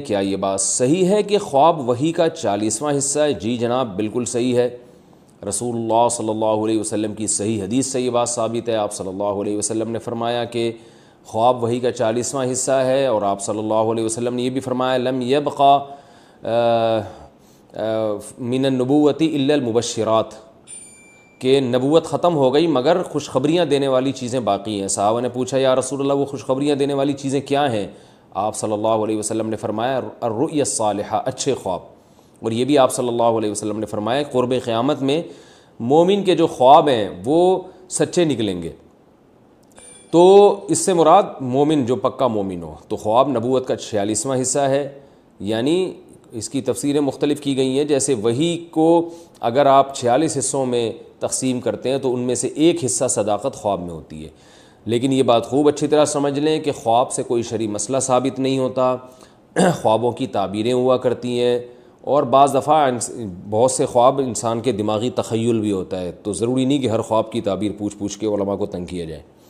क्या ये बात सही है कि ख्वाब वही का चालीसवां हिस्सा है जी जनाब बिल्कुल सही है रसूल सल्ला अलैहि की सही हदीस से ये बात साबित है आप सल्ह अलैहि ने फरमाया कि ख्वाब वही का चालीसवां हिस्सा है और आप सल्ह अलैहि ने यह भी फरमाया लम यबका मिन नबूती मुबशरात के नबूत ख़त्म हो गई मगर खुशखबरियाँ देने वाली चीज़ें बाकी हैं साहबा ने पूछा या रसूल वो खुशखबरियाँ देने वाली चीज़ें क्या हैं आप सल्लल्लाहु अलैहि वसल्लम ने फरमाया अर्रुय सालहा अच्छे ख्वाब और ये भी आप सल्लल्लाहु अलैहि वसल्लम ने फरमाया क़ुरब क़्यामत में मोमिन के जो ख्वाब हैं वो सच्चे निकलेंगे तो इससे मुराद मोमिन जो पक्का मोमिन हो तो ख्वाब नबूत का छियालीसवां हिस्सा है यानी इसकी तफसीरें मुख्तलिफ की गई हैं जैसे वही को अगर आप छियालीस हिस्सों में तकसीम करते हैं तो उनमें से एक हिस्सा सदाकत ख्वाब में होती है लेकिन ये बात खूब अच्छी तरह समझ लें कि ख्वाब से कोई शरी मसला साबित नहीं होता ख्वाबों की ताबीरें हुआ करती हैं और बज़ दफ़ा बहुत से ख्वाब इंसान के दिमागी तखयल भी होता है तो ज़रूरी नहीं कि हर ख्वाब की ताबीर पूछ पूछ के वलमा को तंग किया जाए